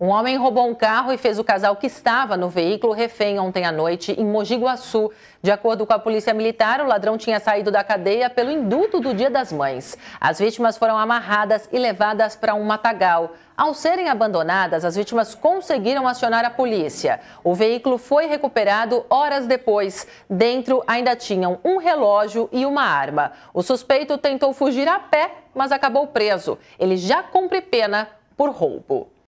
Um homem roubou um carro e fez o casal que estava no veículo refém ontem à noite em Mogi Guaçu. De acordo com a polícia militar, o ladrão tinha saído da cadeia pelo indulto do Dia das Mães. As vítimas foram amarradas e levadas para um matagal. Ao serem abandonadas, as vítimas conseguiram acionar a polícia. O veículo foi recuperado horas depois. Dentro ainda tinham um relógio e uma arma. O suspeito tentou fugir a pé, mas acabou preso. Ele já cumpre pena por roubo.